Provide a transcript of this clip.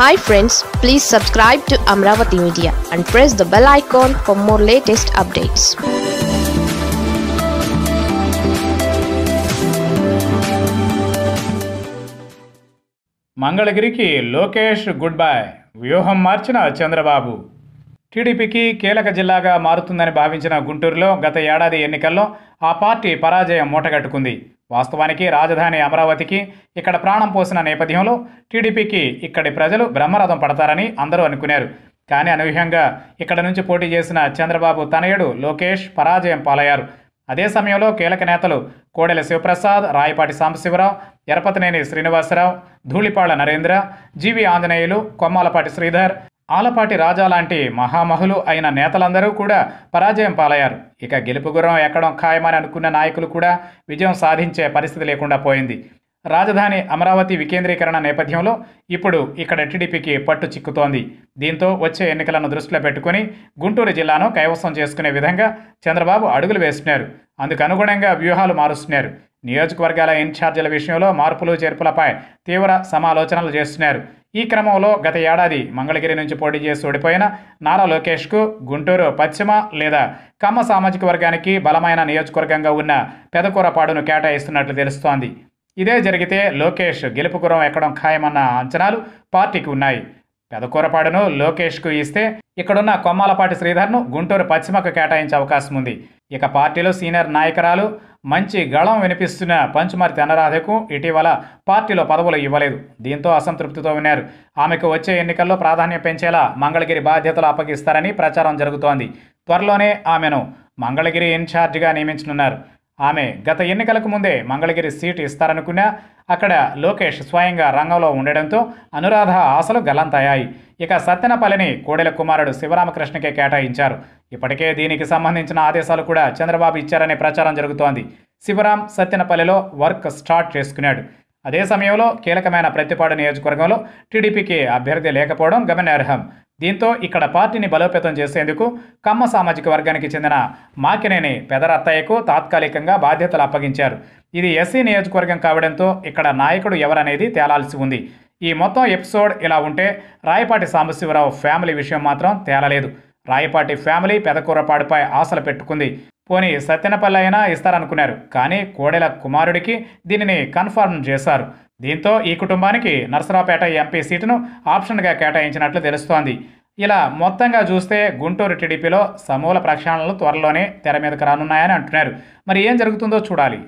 hi friends please subscribe to Amaravati media and press the bell icon for more latest updates మంగళగిరికి Lokesh good bye వ్యూహం మార్చిన చంద్రబాబు టీడీపీకి కీలక జిల్లాగా మారుతుందని భావించిన గుంటూరులో గత ఏడాది ఎన్నికల్లో ఆ పార్టీ పరాజయం మూటగట్టుకుంది వాస్తవానికి రాజధాని అమరావతికి ఇక్కడ ప్రాణం పోసిన నేపథ్యంలో టీడీపీకి ఇక్కడి ప్రజలు బ్రహ్మరథం పడతారని అందరూ అనుకున్నారు కానీ అనూహ్యంగా ఇక్కడ నుంచి పోటీ చేసిన చంద్రబాబు తనయుడు లోకేష్ పరాజయం పాలయ్యారు అదే సమయంలో కీలక నేతలు కోడెల శివప్రసాద్ రాయపాటి సాంబశివరావు ఎరపతనేని శ్రీనివాసరావు ధూళిపాళ నరేంద్ర జీవి ఆంజనేయులు కొమ్మాలపాటి శ్రీధర్ ఆలపాటి రాజా లాంటి మహామహులు అయిన నేతలందరూ కూడా పరాజయం పాలయ్యారు ఇక గెలుపు గుర్రం ఎక్కడం ఖాయమని అనుకున్న నాయకులు కూడా విజయం సాధించే పరిస్థితి లేకుండా పోయింది రాజధాని అమరావతి వికేంద్రీకరణ నేపథ్యంలో ఇప్పుడు ఇక్కడ టీడీపీకి పట్టు చిక్కుతోంది దీంతో వచ్చే ఎన్నికలను దృష్టిలో పెట్టుకుని గుంటూరు జిల్లాను కైవసం చేసుకునే విధంగా చంద్రబాబు అడుగులు వేస్తున్నారు అందుకనుగుణంగా వ్యూహాలు మారుస్తున్నారు నియోజకవర్గాల ఇన్ఛార్జీల విషయంలో మార్పులు చేర్పులపై తీవ్ర సమాలోచనలు చేస్తున్నారు ఈ క్రమంలో గత ఏడాది మంగళగిరి నుంచి పోటీ చేసి ఓడిపోయిన నారా లోకేష్కు గుంటూరు పశ్చిమ లేదా కమ్మ సామాజిక వర్గానికి బలమైన నియోజకవర్గంగా ఉన్న పెదకూరపాడును కేటాయిస్తున్నట్లు తెలుస్తోంది ఇదే జరిగితే లోకేష్ గెలుపు గురం ఎక్కడం ఖాయమన్న అంచనాలు పార్టీకి ఉన్నాయి పెదకూరపాడును లోకేష్కు ఇస్తే ఇక్కడున్న కొమ్మాలపాటి శ్రీధర్ను గుంటూరు పశ్చిమకు కేటాయించే అవకాశం ఉంది ఇక పార్టీలో సీనియర్ నాయకురాలు మంచి గళం వినిపిస్తున్న పంచుమర్తి అన్నరాధకు ఇటీవల పార్టీలో పదవులు ఇవ్వలేదు దీంతో అసంతృప్తితో ఉన్నారు ఆమెకు వచ్చే ఎన్నికల్లో ప్రాధాన్యం పెంచేలా మంగళగిరి బాధ్యతలు అప్పగిస్తారని ప్రచారం జరుగుతోంది త్వరలోనే ఆమెను మంగళగిరి ఇన్ఛార్జిగా నియమించనున్నారు ఆమె గత ఎన్నికలకు ముందే మంగళగిరి సీటు ఇస్తారనుకున్నా అక్కడ లోకేష్ స్వయంగా రంగంలో ఉండడంతో అనురాధ ఆశలు గల్లంతయ్యాయి ఇక సత్యనపల్లిని కోడెల కుమారుడు శివరామకృష్ణకే కేటాయించారు ఇప్పటికే దీనికి సంబంధించిన ఆదేశాలు కూడా చంద్రబాబు ఇచ్చారనే ప్రచారం జరుగుతోంది శివరాం సత్యనపల్లిలో వర్క్ స్టార్ట్ చేసుకున్నాడు అదే సమయంలో కీలకమైన ప్రతిపాడు నియోజకవర్గంలో టీడీపీకి అభ్యర్థి లేకపోవడం గమనార్హం దీంతో ఇక్కడ పార్టీని బలోపేతం చేసేందుకు కమ్మ సామాజిక వర్గానికి చెందిన మాకినేని పెదరత్తయ్యకు తాత్కాలికంగా బాధ్యతలు అప్పగించారు ఇది ఎస్సీ నియోజకవర్గం కావడంతో ఇక్కడ నాయకుడు ఎవరనేది తేలాల్సి ఉంది ఈ మొత్తం ఎపిసోడ్ ఇలా ఉంటే రాయపాటి సాంబశివరావు ఫ్యామిలీ విషయం మాత్రం తేలలేదు రాయపాటి ఫ్యామిలీ పెదకూరపాడుపై ఆశలు పెట్టుకుంది పోనీ సత్యనపల్లి అయినా ఇస్తారనుకున్నారు కానీ కోడెల కుమారుడికి దీనిని కన్ఫర్మ్ చేశారు దీంతో ఈ కుటుంబానికి నరసరావుపేట ఎంపీ సీటును ఆప్షన్గా కేటాయించినట్లు తెలుస్తోంది ఇలా మొత్తంగా చూస్తే గుంటూరు టీడీపీలో సమూల ప్రక్షాళనలు త్వరలోనే తెర మీదకు రానున్నాయని అంటున్నారు మరి ఏం జరుగుతుందో చూడాలి